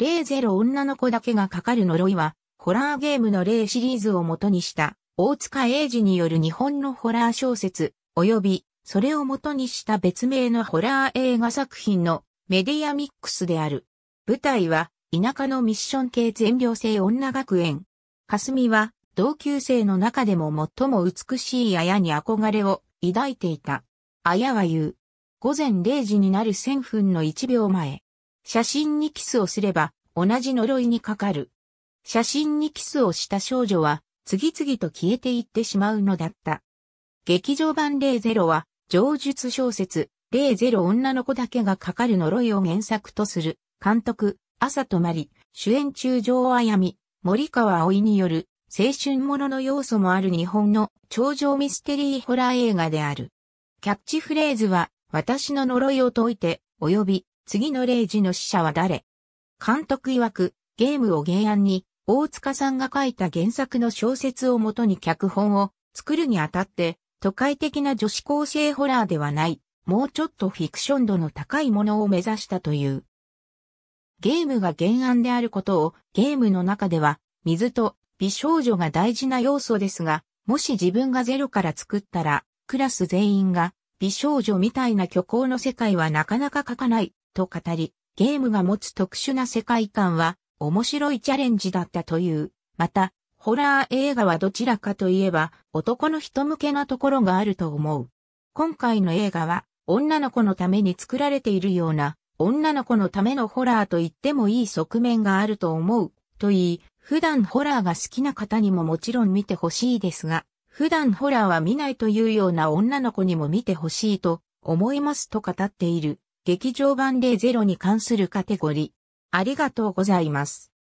00女の子だけがかかる呪いは、ホラーゲームの例シリーズを元にした、大塚英治による日本のホラー小説、及び、それを元にした別名のホラー映画作品のメディアミックスである。舞台は、田舎のミッション系全寮制女学園。霞は、同級生の中でも最も美しい綾に憧れを抱いていた。綾は言う。午前0時になる1000分の1秒前、写真にキスをすれば同じ呪いにかかる。写真にキスをした少女は次々と消えていってしまうのだった。劇場版00は、上述小説、00女の子だけがかかる呪いを原作とする、監督、朝とまり、主演中上あやみ、森川葵による、青春ものの要素もある日本の頂上ミステリーホラー映画である。キャッチフレーズは、私の呪いを解いて、及び、次の0時の死者は誰監督曰く、ゲームを原案に、大塚さんが書いた原作の小説をもとに脚本を作るにあたって、都会的な女子高生ホラーではない、もうちょっとフィクション度の高いものを目指したという。ゲームが原案であることを、ゲームの中では、水と美少女が大事な要素ですが、もし自分がゼロから作ったら、クラス全員が美少女みたいな虚構の世界はなかなか書かないと語り、ゲームが持つ特殊な世界観は面白いチャレンジだったという。また、ホラー映画はどちらかといえば男の人向けなところがあると思う。今回の映画は女の子のために作られているような女の子のためのホラーと言ってもいい側面があると思うと言い、普段ホラーが好きな方にももちろん見てほしいですが、普段ホラーは見ないというような女の子にも見てほしいと思いますと語っている。劇場版0-0に関するカテゴリー。ありがとうございます。